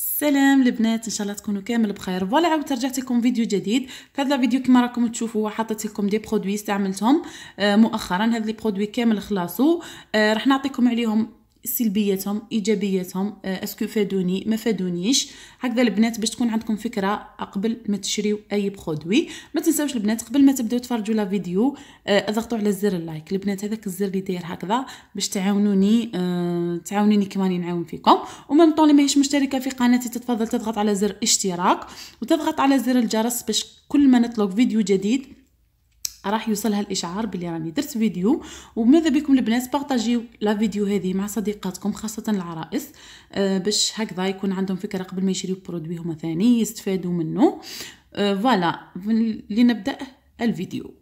سلام البنات ان شاء الله تكونوا كامل بخير فوالا عاود رجعت لكم فيديو جديد في هذا الفيديو كما راكم تشوفوا حطيت لكم دي برودوي استعملتهم آه، مؤخرا هاد لي برودوي كامل خلاصو آه، راح نعطيكم عليهم سلبيتهم ايجابيتهم آه، اسكو فادوني ما فادونيش هكذا البنات باش تكون عندكم فكره قبل ما تشريو اي برودوي ما تنساوش البنات قبل ما تبداو تفرجوا لا فيديو آه، اضغطوا على زر اللايك البنات هذاك الزر اللي داير هكذا باش تعاونوني أه تعاونوني كما راني نعاون فيكم ومام طون اللي ماهيش مشتركه في قناتي تتفضل تضغط على زر اشتراك وتضغط على زر الجرس باش كل ما نطلق فيديو جديد راح يوصلها الاشعار بلي راني درت فيديو وماذا بكم البنات بارطاجيو لا فيديو هذه مع صديقاتكم خاصه العرائس آه، باش هكذا يكون عندهم فكره قبل ما يشريو برودوي هما ثاني يستفادوا منه آه، فوالا لنبدا الفيديو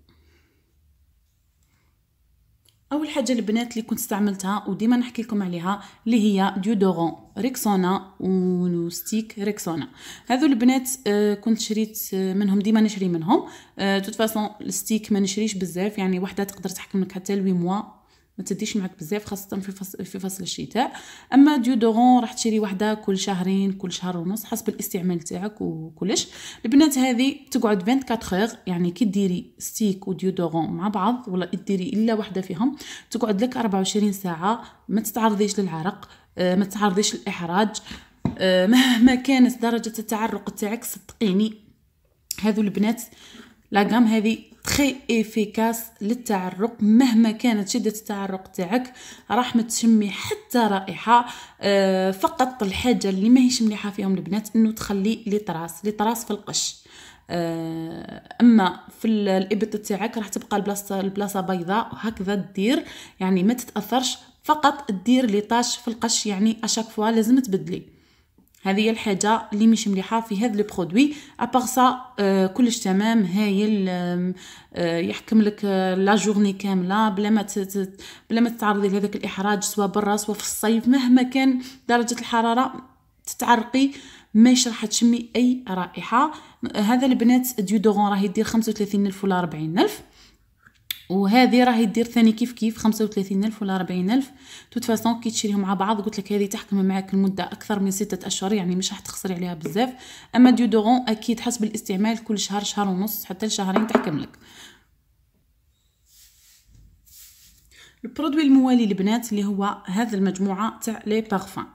اول حاجه البنات اللي كنت استعملتها وديما نحكي لكم عليها اللي هي ديودورون ريكسونا وستيك ريكسونا هذو البنات آه، كنت شريت آه، منهم ديما نشري منهم توت آه، فاسون الستيك ما نشريش بزاف يعني وحده تقدر تحكم لك حتى لوي موا ما تديش معك بزاف خاصه في فصل في فصل الشتاء اما ديودورون راح تشري وحده كل شهرين كل شهر ونص حسب الاستعمال تاعك وكلش البنات هذه تقعد 24 اور يعني كي ديري ستيك وديودورون مع بعض ولا ديري الا وحده فيهم تقعد لك 24 ساعه ما تتعرضيش للعرق آه، ما تتعرضيش للاحراج مهما آه، كانت درجه التعرق تاعك صدقيني هذو البنات لاغام هذه تري افيكاس للتعرق مهما كانت شده التعرق تاعك راح ما تشمي حتى رائحه آه، فقط الحاجه اللي ماهيش مليحه فيهم البنات انه تخلي لي طراس لي طراس في القش آه، اما في الابط تاعك راح تبقى البلاصه البلاصه بيضاء وهكذا دير يعني ما تتاثرش فقط دير لي طاش في القش يعني اشاك فوا لازم تبدلي هذه هي الحاجه اللي مش مليحه في هذا البرودوي ابار آه، سا كلش تمام هايل آه، يحكم لك آه، لا جورني كامله بلا ما بلا ما تتعرضي لهذاك الاحراج سواء برا سواء في الصيف مهما كان درجه الحراره تتعرقي ما راح تشمي اي رائحه هذا البنات ديودورون راه يدير 35 الف ولا 40 الف وهذه راهي دير ثاني كيف كيف خمسة وثلاثين ألف ولا أربعين ألف توت فاسون كي تشريهم مع بعض قلت لك هذه تحكم معاك المدة أكثر من ستة أشهر يعني مش راح تخسري عليها بزاف أما ديودورون أكيد حسب الاستعمال كل شهر شهر ونص حتى لشهرين تحكم لك البرودوي الموالي لبنات اللي هو هذا المجموعة تاع لي بارفان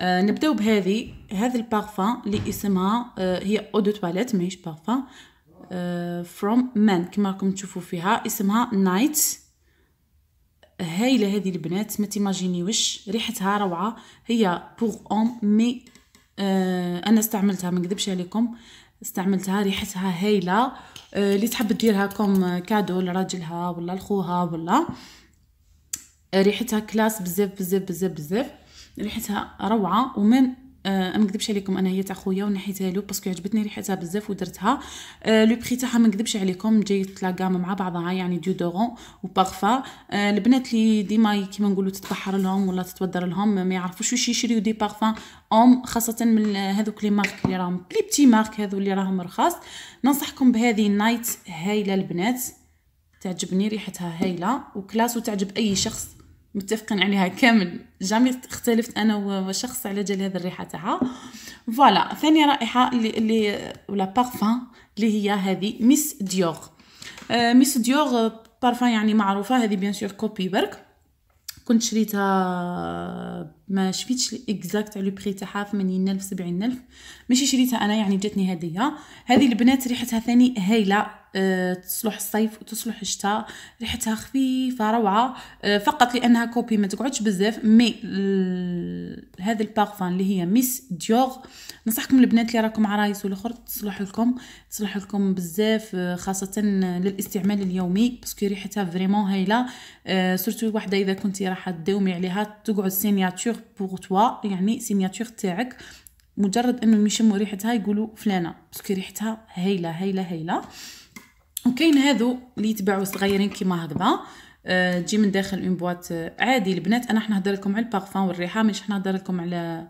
آه نبداو بهذه هذا البارفان اللي اسمها آه هي اودو تواليت ماهيش بارفان فروم آه، مان كما راكم تشوفوا فيها اسمها نايت هايله هذه البنات ما تيماجينيوش ريحتها روعه هي بوغ اوم مي انا استعملتها ما نكذبش عليكم استعملتها ريحتها هايله آه اللي تحب ديرها كوم كادو لراجلها ولا لخوها ولا ريحتها كلاس بزاف بزاف بزاف بزاف ريحتها روعه ومن آه، ما نكذبش عليكم انا هي تاع خويا ونحيتها له باسكو عجبتني ريحتها بزاف ودرتها آه، لو بري تاعها ما نكذبش عليكم جايه لاكام مع بعضها يعني ديودورون وبارفا آه، البنات اللي ديما كيما نقولوا تتبحر لهم ولا تتودر لهم ما يعرفوش واش يشريو دي بارفان اوم خاصه من هذوك لي مارك اللي راهم لي بتي مارك هذو اللي راهم رخاص ننصحكم بهذه نايت هايله البنات تعجبني ريحتها هايله وكلاس وتعجب اي شخص متفقين عليها كامل جامي اختلفت انا وشخص على جال هذه الريحه تاعها فوالا ثاني رائحه اللي اللي ولا بارفان اللي هي هذه ميس ديوغ ميس ديوغ بارفان يعني معروفه هذه بيان سور كوبي برك كنت شريتها ما شفتش اكزاكت على البري تاعها 80000 70000 ماشي شريتها انا يعني جاتني هديه هذه البنات ريحتها ثاني هايله أه، تصلح الصيف وتصلح الشتاء ريحتها خفيفه روعه أه، فقط لانها كوبي ما تقعدش بزاف مي هذا البارفان اللي هي ميس ديوغ نصحكم البنات اللي راكم عرايس والاخر تصلح لكم تصلح لكم بزاف أه، خاصه للاستعمال اليومي باسكو ريحتها فريمون هايله سورتو وحده اذا كنتي راح تداومي عليها تقعد سينياتور بوغ توا يعني سينياتور تاعك مجرد انهم يشموا ريحتها يقولوا فلانه باسكو ريحتها هايله هايله هايله وكاين هادو اللي يتباعوا صغيرين كيما هكذا آه، تجي من داخل اون بواط عادي البنات انا حنهضر لكم على البارفان والريحه مش حنهضر لكم على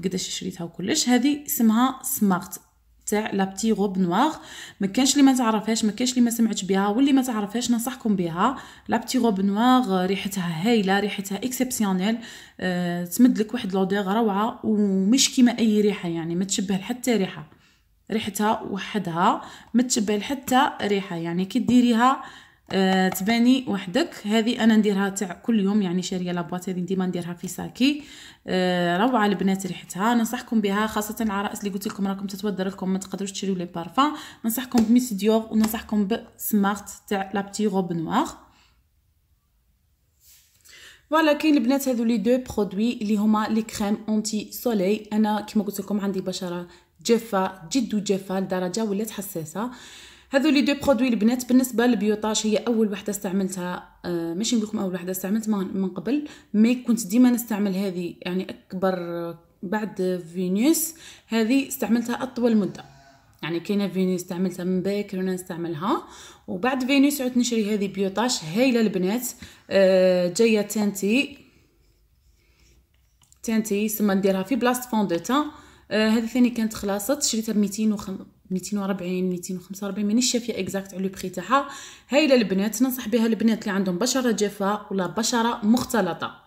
بقداش شريتها وكلش هذه اسمها سمارت تاع لا بتي روب نوار ما كانش اللي ما تعرفهاش ما كانش اللي ما سمعتش بها واللي ما تعرفهاش ننصحكم بها لا بتي روب نوار آه، ريحتها هايله ريحتها اكسبسيونيل أه تمد لك واحد لودور روعه ومش كيما اي ريحه يعني ما تشبه حتى ريحه ريحتها وحدها ما تشبه حتى ريحه يعني كي ديريها أه تباني وحدك هذه انا نديرها تاع كل يوم يعني شاريه لابواط هذه ديما نديرها في ساكي أه روعه البنات ريحتها ننصحكم بها خاصه العرائس اللي قلت لكم راكم تتودر لكم ما تقدروش تشريو لي بارفان ننصحكم بميس ديور وننصحكم بسمارت تاع لابتي روب نوار فوالا كاين البنات هذو لي دو برودوي اللي هما لي كريم اونتي سولي انا كيما قلت لكم عندي بشره جافه جد جافه لدرجه ولات حساسه هذو لي دو برودوي البنات بالنسبه للبيوطاج هي اول وحده استعملتها آه ماشي نقول لكم اول وحده استعملت من قبل مي كنت ديما نستعمل هذه يعني اكبر آه، بعد فينوس هذه استعملتها اطول مده يعني كاينه فينوس استعملتها من باكر وانا نستعملها وبعد فينوس عدت نشري هذه بيوطاج هايله البنات آه جايه تانتي تانتي سما نديرها في بلاصه أه آه هذا ثاني كانت خلاصت شريتها ب 240 245 مانيش شافيه اكزاكت على لو بري تاعها هايله البنات ننصح بها البنات اللي عندهم بشره جافه ولا بشره مختلطه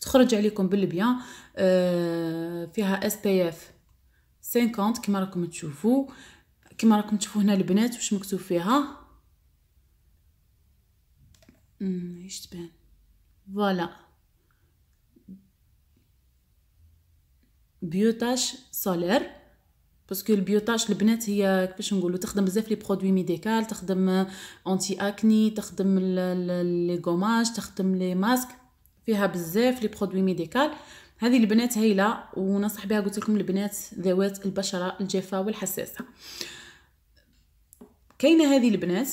تخرج عليكم بالبيان آه فيها اس بي اف 50 كما راكم تشوفوا كما راكم تشوفوا هنا البنات واش مكتوب فيها ايش تبان فوالا بيوتاش سولير باسكو البيوتاش البنات هي كيفاش نقولوا تخدم بزاف لي برودوي ميديكال تخدم اونتي اكني تخدم لي غوماج تخدم لي ماسك فيها بزاف لي برودوي ميديكال هذه البنات هايله ونصح بها قلت لكم البنات ذوات البشره الجافه والحساسه كاينه هذه البنات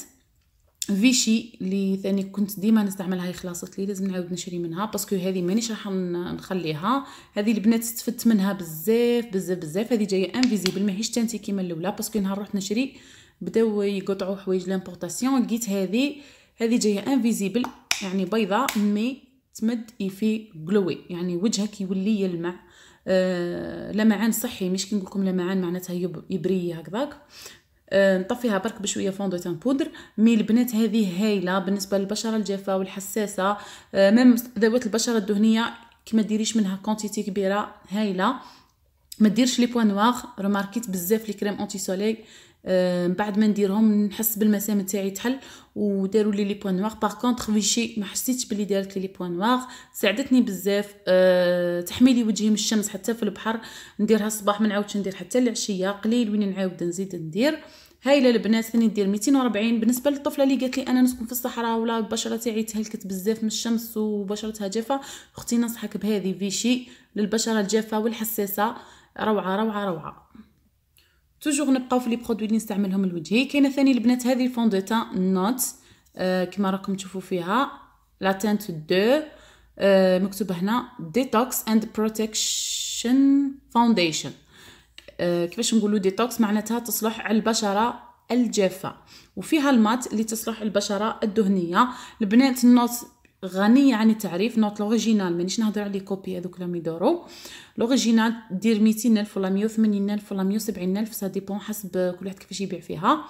فيشي اللي ثاني كنت ديما نستعملها هي خلاصت لي لازم نعاود نشري منها باسكو هذه مانيش راح نخليها هذه البنات استفدت منها بزاف بزاف بزاف هذه جايه انفيزيبل ماهيش تانتي كيما الاولى باسكو نهار رحت نشري بداو يقطعوا حوايج لامبورطاسيون لقيت هذه هذه جايه انفيزيبل يعني بيضاء مي تمد يفي جلوي يعني وجهك يولي يلمع آه لمعان صحي مش كي نقول لكم لمعان معناتها يبري هكذاك آه، نطفيها برك بشويه فوندو تان بودر مي البنات هذه هايله بالنسبه للبشره الجافه والحساسه آه، ميم ذوات البشره الدهنيه كما ديريش منها كونتيتي كبيره هايله ما ديرش لي بوان نوار رماركيت بزاف لي كريم اونتي سولي آه، من بعد ما نديرهم نحس بالمسام تاعي تحل وداروا لي لي بوان نوار باغ كونطخ فيشي ما حسيتش بلي دارت لي لي بوان نوار ساعدتني بزاف أه تحمي لي وجهي من الشمس حتى في البحر نديرها الصباح ما نعاودش ندير حتى العشيه قليل وين نعاود نزيد ندير هايله للبنات ثاني ندير 240 بالنسبه للطفله اللي قالت لي انا نسكن في الصحراء ولا البشره تاعي تهلكت بزاف من الشمس وبشرتها جافه اختي نصحك بهذه فيشي للبشره الجافه والحساسه روعه روعه روعه توجور نبقاو في لي برودوي اللي نستعملهم لوجهي كاينه ثاني البنات هذه الفون نوت آه كما راكم تشوفوا فيها لا تانت دو آه مكتوبه هنا ديتوكس اند بروتكشن فاونديشن كيفاش نقولوا ديتوكس معناتها تصلح على البشره الجافه وفيها المات اللي تصلح البشره الدهنيه البنات النوت غنية عن يعني التعريف نوت لوريجينال مانيش نهضر على كوبي هذوك راهم يدورو لوريجينال دير ميتين ألف ولا مية وثمانين ألف ولا مية وسبعين ألف سا ديبون حسب كل واحد كيفاش يبيع فيها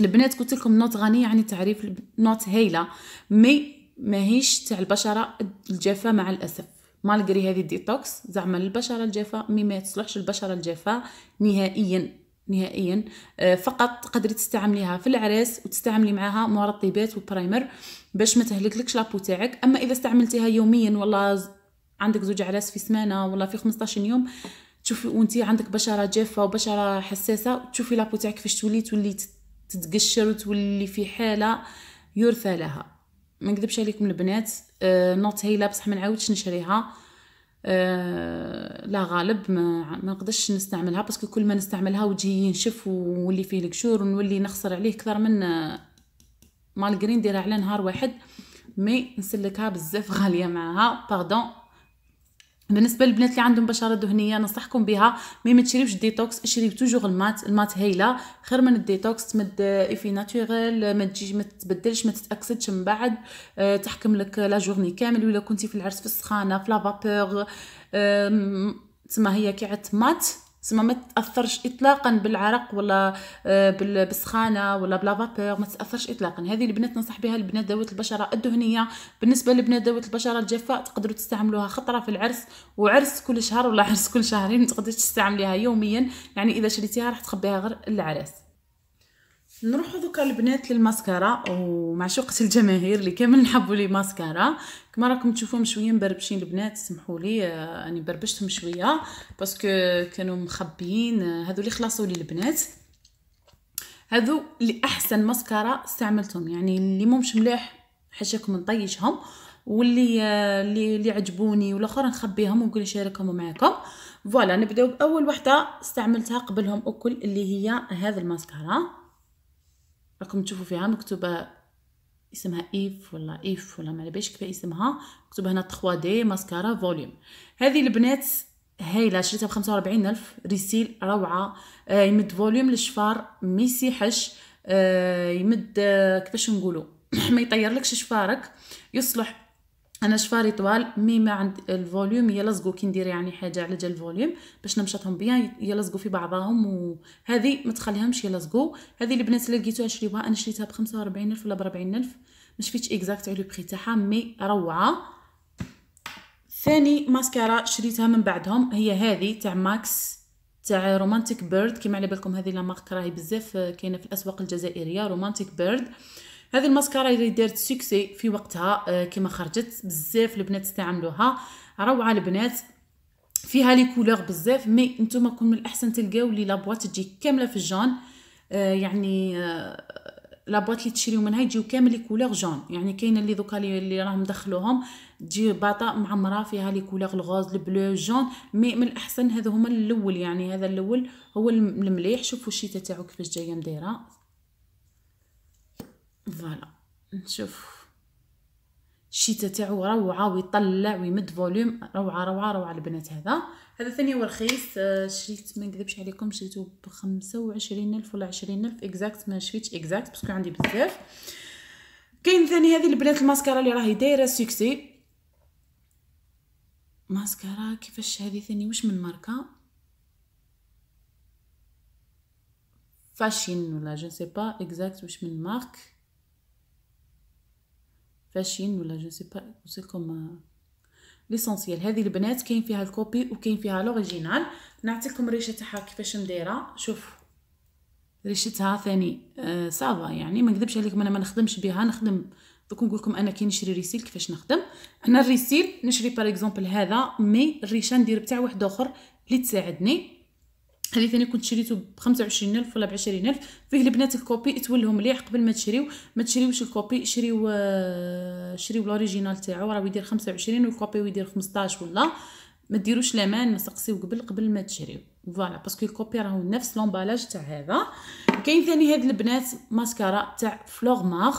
البنات قلت لكم نوت غنية عن يعني التعريف نوت هايلة مي ماهيش تاع البشرة الجافة مع الأسف مالغري هذه الديتوكس زعما البشرة الجافة مي ما تصلحش البشرة الجافة نهائيا نهائيا آه، فقط تقدري تستعمليها في العرس وتستعملي معاها مرطبات وبرايمر باش ما تهلكلكش لابو تاعك اما اذا استعملتيها يوميا والله عندك زوج عراس في سمانه ولا في 15 يوم تشوفي وانت عندك بشره جافه وبشره حساسه تشوفي لابو تاعك فاش تولي تولي تتقشر وتولي في حاله يرثى لها ما نكذبش عليكم البنات آه، نوت هايله بصح ما نعاودش نشريها آه، لا غالب ما ما نقدرش نستعملها باسكو كل ما نستعملها وجهي ينشف واللي فيه القشور ونولي نخسر عليه كثر من آه، مالغري نديرها على نهار واحد مي نسلكها بزاف غاليه معاها باردون بالنسبه للبنات اللي عندهم بشره دهنيه ننصحكم بها مي ما تشربش ديتوكس اشري توجور المات المات هايله خير من الديتوكس تمد ايفي ناتوريل ما تجيش ما تتبدلش ما تتاكسدش من بعد أه تحكم لك لا جورني كامل ولا كنتي في العرس في السخانه في لافابور تما هي كي عت مات سما ما تاثرش اطلاقا بالعرق ولا آه، بالسخانه ولا بلا فابور ما تاثرش اطلاقا هذه البنات ننصح بها البنات ذوات البشره الدهنيه بالنسبه للبنات ذوات البشره الجافه تقدروا تستعملوها خطره في العرس وعرس كل شهر ولا عرس كل شهرين ما تقدريش تستعمليها يوميا يعني اذا شريتيها راح تخبيها غير العرس نروحوا دوكا البنات للماسكارا ومعشوقة الجماهير اللي كامل نحبوا لي ماسكارا كما راكم تشوفوهم شويه مبربشين البنات سمحوا لي آه، اني بربشتهم شويه باسكو كانوا مخبيين هذو آه، اللي خلصوا لي البنات هذو اللي احسن ماسكارا استعملتهم يعني اللي مهمش مليح حاشاكم نطيشهم واللي آه، اللي, اللي عجبوني والاخر نخبيهم ونقول نشاركهم معاكم فوالا نبداو باول وحده استعملتها قبلهم اكل اللي هي هذا الماسكارا راكم تشوفوا فيها مكتوبه اسمها ايف ولا ايف ولا ما لبيش كيف اسمها مكتوبه هنا 3 دي ماسكارا فوليوم هذه البنات هايله شريتها ب 45 الف ريسيل روعه آه يمد فوليوم للشفار ميسيحش يسيحش آه يمد آه، كيفاش نقولوا ما يطيرلكش شفارك يصلح انا شفاري طوال مي ما عند الفوليوم يلصقوا كي ندير يعني حاجه على جال الفوليوم باش نمشطهم بيان يلصقوا في بعضهم وهذه ما تخليهمش يلصقوا هذه البنات اللي لقيتوها شريوها انا شريتها ب 45000 ولا ب 40000 ما شفتش اكزاكت على البري تاعها مي روعه ثاني ماسكارا شريتها من بعدهم هي هذه تاع ماكس تاع رومانتيك بيرد كيما على بالكم هذه لا مارك راهي بزاف كاينه في الاسواق الجزائريه رومانتيك بيرد آه هذه الماسكارا اللي دارت سكسي في وقتها آه، كما خرجت بزاف البنات استعملوها روعه البنات فيها لي كولور بزاف مي نتوما كون من الاحسن تلقاو لي لابواط تجي كامله في الجون آه، يعني آه لابواط اللي تشريو منها يجيو كامل لي كولور جون يعني كاينه اللي دوكا اللي راهم دخلوهم تجي باطا معمره فيها لي كولور الغوز البلو جون مي من الاحسن هذو هما الاول يعني هذا الاول هو المليح شوفوا الشتا تاعو كيفاش جايه مدايره فوالا نشوف الشتا تاعو روعه ويطلع ويمد فوليوم روعه روعه روعه البنات هذا هذا ثاني هو رخيص آه، شريت ما نكذبش عليكم شريته ب 25000 ولا 20000 اكزاكت ما شريتش اكزاكت باسكو عندي بزاف كاين ثاني هذه البنات الماسكارا اللي راهي دايره سيكسي ماسكارا كيفاش هذه ثاني واش من ماركه فاشين ولا جو سي با اكزاكت واش من مارك فاشين ولا جو سي با كوم ليسونسيال هذه البنات كاين فيها الكوبي وكاين فيها لوريجينال نعطيكم الريشه تاعها كيفاش مديره شوف ريشتها ثاني آه صافا يعني ما نكذبش عليكم انا ما نخدمش بها نخدم دوك نقول لكم انا كي نشري ريسيل كيفاش نخدم انا الريسيل نشري بار اكزومبل هذا مي الريشه ندير بتاع واحد اخر اللي تساعدني هذه ثاني كنت شريته ب 25000 ولا ب 20000 فيه البنات الكوبي تولهم مليح قبل ما تشريو ما تشريوش الكوبي شريو آه، شريو الاوريجينال تاعو راه يدير 25 والكوبي يدير 15 ولا ما ديروش لامان ما سقسيو قبل قبل ما تشريو فوالا باسكو الكوبي راهو نفس لومبالاج تاع هذا كاين ثاني هاد البنات ماسكارا تاع مار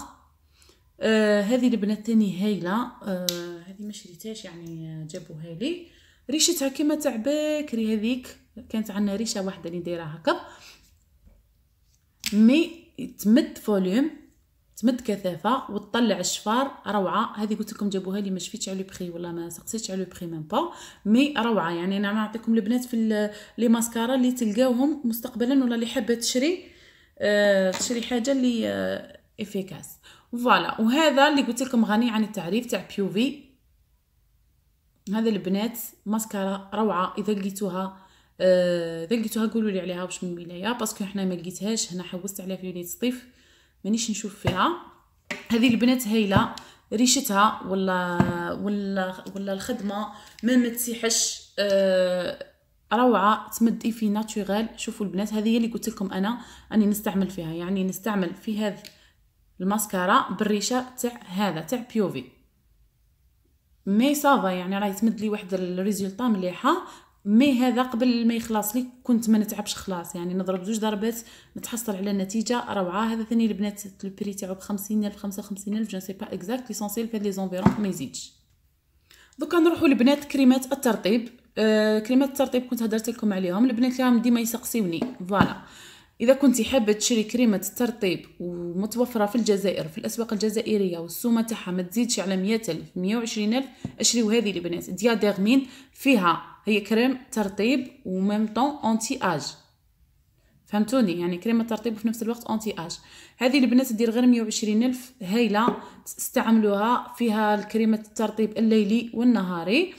آه هذه البنات ثاني هايله آه هذه ما شريتهاش يعني آه، جابوها لي ريشتها كيما تاع بكري هذيك كانت عندنا ريشه واحده اللي دايره هكا مي تمد فوليوم تمد كثافه وتطلع الشفار روعه هذه قلت لكم جابوها لي ما شفتش على بخي ولا ما سقسيتش على البري ميم با مي روعه يعني انا نعطيكم البنات في لي ماسكارا اللي تلقاوهم مستقبلا ولا اللي حابه تشري آه تشري حاجه اللي آه افيكاس فوالا وهذا اللي قلت لكم غني عن التعريف تاع بيوفي هذا البنات ماسكارا روعه اذا لقيتوها اذا آه، لقيتوها قولوا لي عليها واش من ولايه باسكو حنا ما لقيتهاش هنا حوست عليها في ولايه سطيف مانيش نشوف فيها هذه البنات هايله ريشتها ولا ولا ولا الخدمه ما متسيحش آه روعه تمدي في ناتوريل شوفوا البنات هذه هي اللي قلت لكم انا اني نستعمل فيها يعني نستعمل في هذا الماسكارا بالريشه تاع هذا تاع بيوفي مي صافا يعني راهي تمد لي واحد الريزلتا مليحه مي هذا قبل ما يخلص لي كنت ما نتعبش خلاص يعني نضرب زوج ضربات نتحصل على نتيجه روعه هذا ثاني البنات البري تاعو ب 50000 55000 جو سي با اكزاكت ليسونسيال في هاد لي زونفيرون ما يزيدش دوكا نروحوا لبنات كريمات الترطيب آه كريمات الترطيب كنت هدرت لكم عليهم البنات اللي راهم ديما يسقسيوني فوالا اذا كنت حابه تشري كريمه الترطيب ومتوفره في الجزائر في الاسواق الجزائريه والسومه تاعها ما تزيدش على 100000 120000 اشريو هذه البنات ديغمين فيها هي كريم ترطيب وميم طون اونتي اج فهمتوني يعني كريمه ترطيب وفي نفس الوقت اونتي اج هذه البنات دير غير 120 الف هايله استعملوها فيها الكريمه الترطيب الليلي والنهاري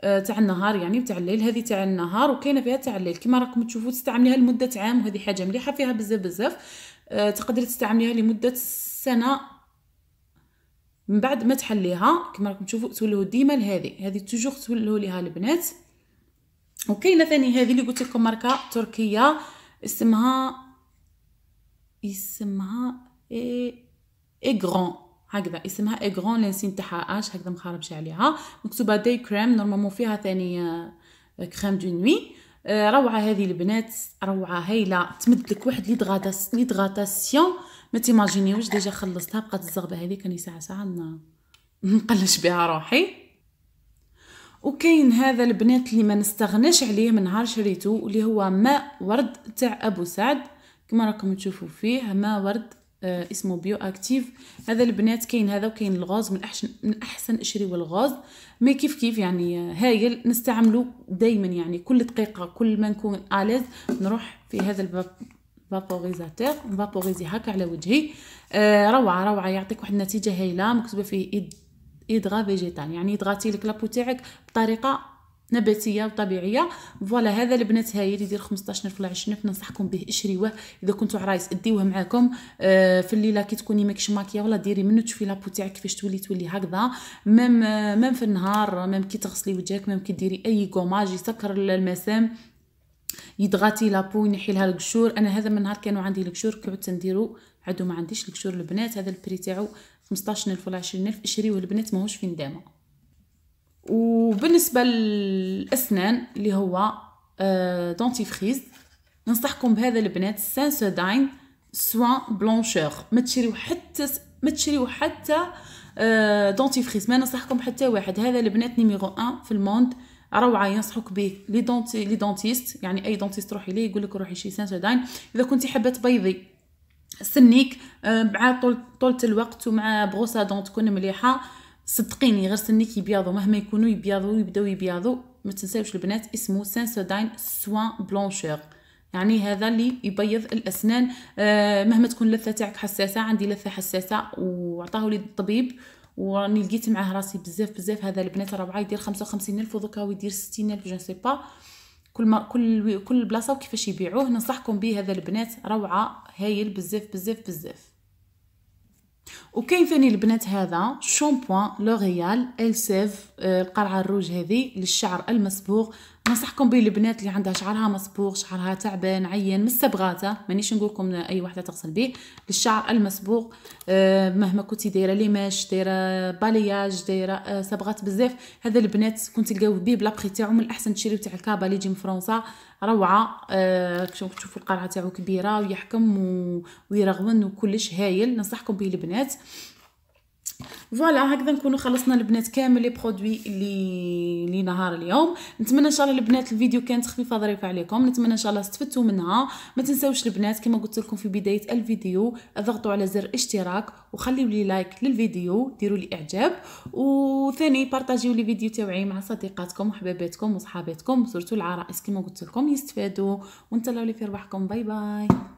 آه تاع النهار يعني تاع الليل هذه تاع النهار وكاينه فيها تاع الليل كما راكم تشوفوا تستعمليها لمده عام وهذه حاجه مليحه فيها بزاف بزاف آه تقدري تستعمليها لمده سنه من بعد ما تحليها كما راكم تشوفوا تولوا ديما لهذه هذه توجور تولوا ليها البنات وكاينه ثاني هذه اللي قلت لكم ماركه تركيه اسمها اسمها اي ايغرون هكذا اسمها ايغرون لانسين تاعها اش هكذا مخربش عليها مكتوبه داي كريم نورمالمون فيها ثاني كريم دو نوي روعه هذه البنات روعه هايله تمد لك واحد لي دغاتاس لي دغاتاسيون ما تيماجينيوش ديجا خلصتها بقات الزغبه هذه كاني ساعه ساعه نقلش بها روحي وكاين هذا البنات اللي ما نستغناش عليه من نهار شريتو اللي هو ماء ورد تاع ابو سعد كما راكم تشوفوا فيه ماء ورد آه اسمه بيو اكتيف هذا البنات كاين هذا وكاين الغاز من احسن من احسن اشريوا الغاز مي كيف كيف يعني آه، هايل نستعملو دائما يعني كل دقيقه كل ما نكون اليز نروح في هذا الباب فابوريزاتور فابوريزي هكا على وجهي آه روعه روعه يعطيك واحد النتيجه هايله مكتوبه فيه ايدغا فيجيتال يعني ادغاتي لك لابو تاعك بطريقه نباتيه وطبيعيه فوالا هذا البنات اللي يدير 15 ولا 20 ننصحكم به اشريوه اذا كنتو عرايس اديوه معاكم آه، في الليله كي تكوني ماكش ماكيه ولا ديري منو تشوفي لابو تاعك كيفاش تولي تولي هكذا ميم ميم في النهار ميم كي تغسلي وجهك ميم كي ديري اي كوماج يسكر المسام يدغاتي لابو ينحي لها القشور انا هذا من نهار كانوا عندي القشور كنت نديرو عادو ما عنديش القشور البنات هذا البري تاعو 15 ألف ولا 20 ألف يشريوه البنات ماهوش في ندامة وبالنسبة للأسنان اللي هو دونتيفريز آه، ننصحكم بهذا البنات سانسوداين سوان بلونشور ما تشريو حتى ما تشريو حتى دونتيفريز آه، ما ننصحكم حتى واحد هذا البنات نيميرو 1 في الموند روعه ينصحوك به لي دونتي لي دونتيست يعني اي دونتيست تروحي ليه يقول لك روحي شي سانسوداين اذا كنتي حابه تبيضي سنيك آه، مع طول طولة الوقت ومع بغوصة دون تكون مليحة صدقيني غير سنيك يبيضوا مهما يكونوا يبيضوا يبداو يبيضوا ما تنساوش البنات اسمه سانسوداين سوان بلونشير يعني هذا اللي يبيض الاسنان آه مهما تكون اللثه تاعك حساسه عندي لثه حساسه وعطاه لي الطبيب وراني لقيت معاه راسي بزاف بزاف هذا البنات راه يدير 55000 الف ودوكا هو يدير الف جو سي با كل ما كل كل بلاصه وكيفاش يبيعوه ننصحكم به هذا البنات روعه هايل بزاف بزاف بزاف وكاين ثاني البنات هذا شامبوان لوريال سيف آه، القرعه الروج هذه للشعر المصبوغ بنصحكم بالبنات اللي عندها شعرها مصبوغ شعرها تعبان عين مش صبغاته مانيش نقولكم اي وحده تغسل به الشعر المصبوغ آه مهما كنتي دايره ليماش دايره بالياج دايره آه صبغات بزاف هذا البنات كنت تلقاو به بلابخي تاعو من الاحسن تشريو تاع الكابا اللي يجي من فرنسا روعه آه تشوفوا القرعه تاعو كبيره ويحكم ويرغون وكلش هايل ننصحكم به البنات فوالا هكذا نكونوا خلصنا البنات كامل لي برودوي لي لنهار اليوم نتمنى ان شاء الله البنات الفيديو كانت خفيفه ظريفه عليكم نتمنى ان شاء الله استفدتوا منها ما تنساوش البنات كما قلت لكم في بدايه الفيديو اضغطوا على زر اشتراك وخليوا لي لايك للفيديو ديروا لي اعجاب وثاني بارطاجيو لي فيديو تاوعي مع صديقاتكم وحباباتكم وصحاباتكم وصورتوا العرائس كما قلت لكم يستفادوا ونتلاو لي في ربحكم باي باي